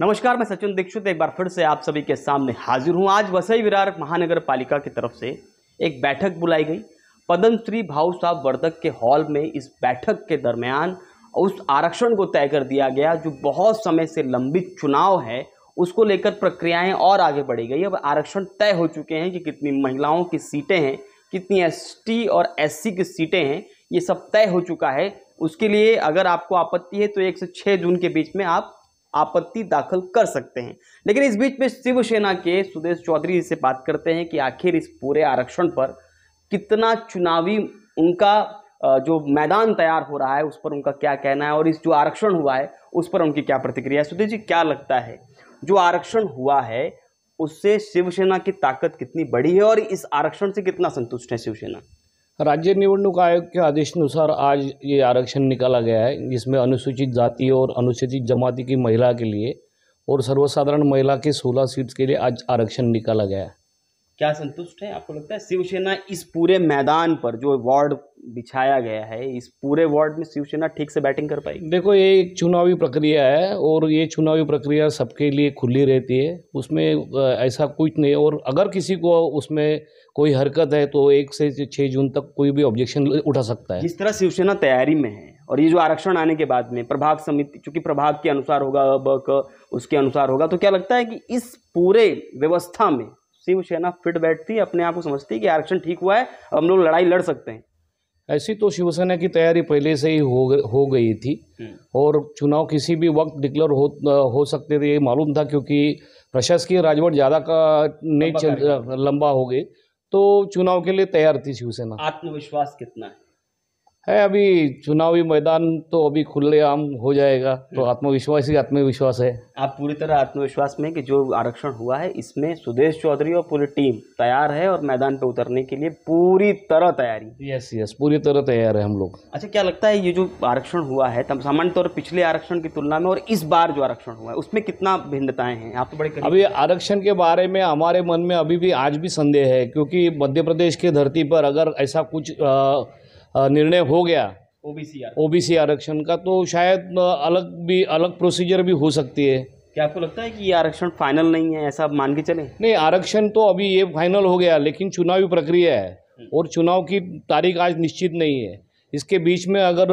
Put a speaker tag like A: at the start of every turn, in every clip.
A: नमस्कार मैं सचिन दीक्षित एक बार फिर से आप सभी के सामने हाजिर हूँ आज वसई विरार महानगर पालिका की तरफ से एक बैठक बुलाई गई पद्मश्री भाव साहब वर्धक के हॉल में इस बैठक के दरमियान उस आरक्षण को तय कर दिया गया जो बहुत समय से लंबित चुनाव है उसको लेकर प्रक्रियाएं और आगे बढ़ी गई अब आरक्षण तय हो चुके हैं कि कितनी महिलाओं की सीटें हैं कितनी एस और एस की सीटें हैं ये सब तय हो चुका है उसके लिए अगर आपको आपत्ति है तो एक से छः जून के बीच में आप आपत्ति दाखिल कर सकते हैं लेकिन इस बीच में शिवसेना के सुदेश चौधरी से बात करते हैं कि आखिर इस पूरे आरक्षण पर कितना चुनावी उनका जो मैदान तैयार हो रहा है उस पर उनका क्या कहना है और इस जो आरक्षण हुआ है उस पर उनकी क्या प्रतिक्रिया है सुधीर जी क्या लगता है जो आरक्षण हुआ है उससे शिवसेना की ताकत कितनी बड़ी है और इस आरक्षण से कितना संतुष्ट है शिवसेना
B: राज्य निवडणूक आयोग के आदेशानुसार आज ये आरक्षण निकाला गया है जिसमें अनुसूचित जाति और अनुसूचित जमाति की महिला के लिए और सर्वसाधारण महिला के 16 सीट्स के लिए आज आरक्षण निकाला गया है
A: क्या संतुष्ट है आपको लगता है शिवसेना इस पूरे मैदान पर जो वार्ड बिछाया गया है इस पूरे वार्ड में शिवसेना ठीक से बैटिंग कर पाएगी
B: देखो ये एक चुनावी प्रक्रिया है और ये चुनावी प्रक्रिया सबके लिए खुली रहती है उसमें ऐसा कुछ नहीं और अगर किसी को उसमें कोई हरकत है तो एक से छः जून तक कोई भी ऑब्जेक्शन उठा सकता है जिस तरह शिवसेना
A: तैयारी में है और ये जो आरक्षण आने के बाद में प्रभाग समिति चूंकि प्रभाग के अनुसार होगा अब उसके अनुसार होगा तो क्या लगता है कि इस पूरे व्यवस्था में शिवसेना फिट बैठती है अपने आप को समझती है कि आरक्षण ठीक हुआ है हम लोग लड़ाई लड़ सकते हैं
B: ऐसी तो शिवसेना की तैयारी पहले से ही हो हो गई थी हम्म। और चुनाव किसी भी वक्त डिक्लेयर हो हो सकते थे ये मालूम था क्योंकि प्रशासकीय राजवट ज़्यादा का नहीं लंबा हो गए तो चुनाव के लिए तैयार थी शिवसेना
A: आत्मविश्वास कितना है
B: है अभी चुनावी मैदान तो अभी खुलेआम हो जाएगा तो हम्म। आत्मविश्वास ही आत्मविश्वास है आप
A: पूरी तरह आत्मविश्वास में कि जो आरक्षण हुआ है इसमें सुदेश चौधरी और पूरी टीम तैयार है और मैदान पे उतरने के लिए पूरी तरह तैयारी
B: यस यस पूरी तरह तैयार है हम लोग
A: अच्छा क्या लगता है ये जो आरक्षण हुआ है सामान्य तौर पिछले आरक्षण की तुलना में और इस बार जो आरक्षण हुआ है उसमें कितना भिन्नताएं हैं आप तो बड़े अभी
B: आरक्षण के बारे में हमारे मन में अभी भी आज भी संदेह है क्योंकि मध्य प्रदेश की धरती पर अगर ऐसा कुछ निर्णय हो गया ओबीसी ओबीसी आरक्षण का तो शायद अलग भी अलग प्रोसीजर भी हो सकती है क्या आपको लगता है कि ये आरक्षण फाइनल नहीं है ऐसा आप मान के चले नहीं आरक्षण तो अभी ये फाइनल हो गया लेकिन चुनावी प्रक्रिया है हम्म। और चुनाव की तारीख आज निश्चित नहीं है इसके बीच में अगर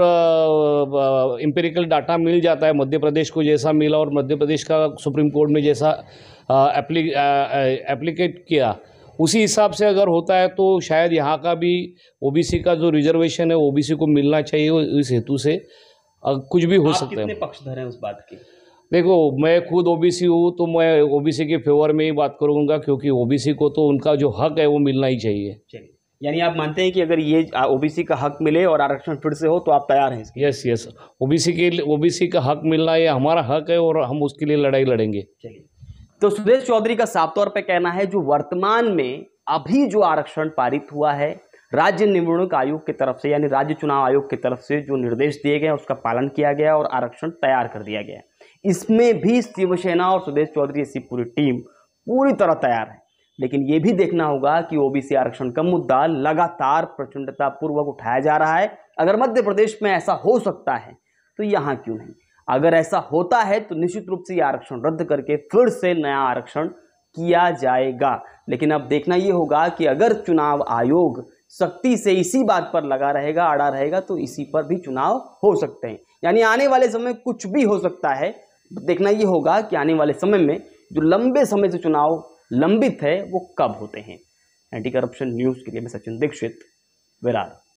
B: एम्पेरिकल डाटा मिल जाता है मध्य प्रदेश को जैसा मिला और मध्य प्रदेश का सुप्रीम कोर्ट में जैसा एप्लीकेट किया उसी हिसाब से अगर होता है तो शायद यहाँ का भी ओबीसी का जो रिजर्वेशन है ओबीसी को मिलना चाहिए इस हेतु से कुछ भी हो सकता है
A: पक्षधर हैं उस बात की
B: देखो मैं खुद ओबीसी हूँ तो मैं ओबीसी के फेवर में ही बात करूँगा क्योंकि ओबीसी को तो उनका जो हक है वो मिलना ही चाहिए यानी आप मानते हैं कि अगर ये ओबीसी का हक मिले और आरक्षण फिर से हो तो आप तैयार हैं यस यस ओबीसी के ओबीसी का हक मिलना ये हमारा हक है और हम उसके लिए लड़ाई लड़ेंगे चलिए
A: तो सुदेश चौधरी का साफ तौर पर कहना है जो वर्तमान में अभी जो आरक्षण पारित हुआ है राज्य निवणुक आयोग की तरफ से यानी राज्य चुनाव आयोग की तरफ से जो निर्देश दिए गए उसका पालन किया गया और आरक्षण तैयार कर दिया गया इसमें भी शिवसेना और सुदेश चौधरी ऐसी पूरी टीम पूरी तरह तैयार है लेकिन ये भी देखना होगा कि ओबीसी आरक्षण का मुद्दा लगातार प्रचंडता पूर्वक उठाया जा रहा है अगर मध्य प्रदेश में ऐसा हो सकता है तो यहाँ क्यों नहीं अगर ऐसा होता है तो निश्चित रूप से ये आरक्षण रद्द करके फिर से नया आरक्षण किया जाएगा लेकिन अब देखना ये होगा कि अगर चुनाव आयोग सख्ती से इसी बात पर लगा रहेगा अड़ा रहेगा तो इसी पर भी चुनाव हो सकते हैं यानी आने वाले समय कुछ भी हो सकता है देखना ये होगा कि आने वाले समय में जो लंबे समय से चुनाव लंबित है वो कब होते हैं एंटी करप्शन न्यूज़ के लिए मैं सचिन दीक्षित विरार